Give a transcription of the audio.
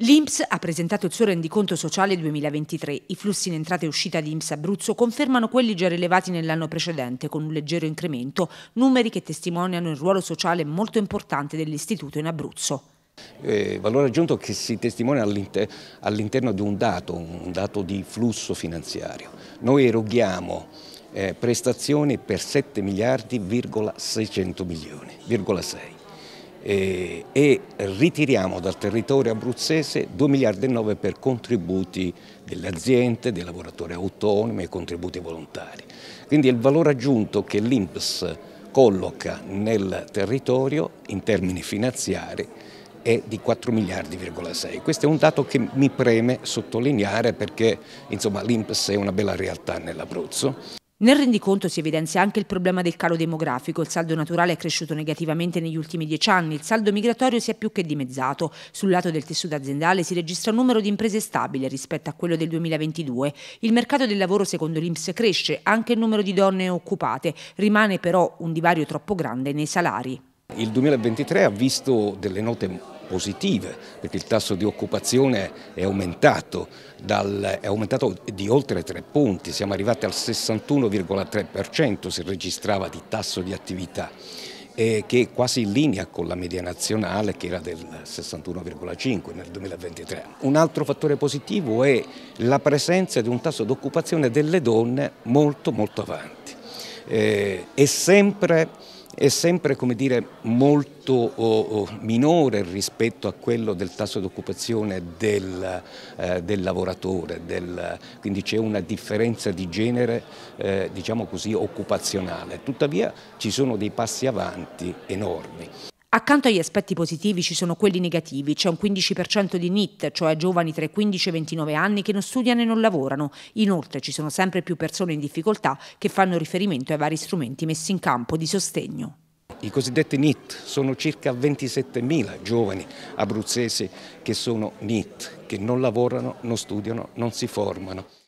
L'INPS ha presentato il suo rendiconto sociale 2023. I flussi in entrata e uscita di INPS Abruzzo confermano quelli già rilevati nell'anno precedente, con un leggero incremento, numeri che testimoniano il ruolo sociale molto importante dell'Istituto in Abruzzo. Eh, valore aggiunto che si testimonia all'interno di un dato, un dato di flusso finanziario. Noi eroghiamo eh, prestazioni per 7 miliardi,600 milioni, 6. Eh, e ritiriamo dal territorio abruzzese 2 miliardi e 9 per contributi delle aziende, dei lavoratori autonomi e contributi volontari. Quindi il valore aggiunto che l'INPS colloca nel territorio in termini finanziari è di 4 miliardi,6. Questo è un dato che mi preme sottolineare perché l'INPS è una bella realtà nell'Abruzzo. Nel rendiconto si evidenzia anche il problema del calo demografico, il saldo naturale è cresciuto negativamente negli ultimi dieci anni, il saldo migratorio si è più che dimezzato, sul lato del tessuto aziendale si registra un numero di imprese stabile rispetto a quello del 2022, il mercato del lavoro secondo l'Inps cresce, anche il numero di donne occupate, rimane però un divario troppo grande nei salari. Il 2023 ha visto delle note positive, perché il tasso di occupazione è aumentato, dal, è aumentato di oltre 3 punti, siamo arrivati al 61,3% si registrava di tasso di attività eh, che è quasi in linea con la media nazionale che era del 61,5 nel 2023. Un altro fattore positivo è la presenza di un tasso di occupazione delle donne molto molto avanti. Eh, è sempre è sempre dire, molto oh, minore rispetto a quello del tasso di occupazione del, eh, del, lavoratore, del, quindi c'è una differenza di genere eh, diciamo così, occupazionale. Tuttavia ci sono dei passi avanti enormi. Accanto agli aspetti positivi ci sono quelli negativi, c'è un 15% di NIT, cioè giovani tra i 15 e i 29 anni che non studiano e non lavorano. Inoltre ci sono sempre più persone in difficoltà che fanno riferimento ai vari strumenti messi in campo di sostegno. I cosiddetti NIT sono circa 27.000 giovani abruzzesi che sono NIT, che non lavorano, non studiano, non si formano.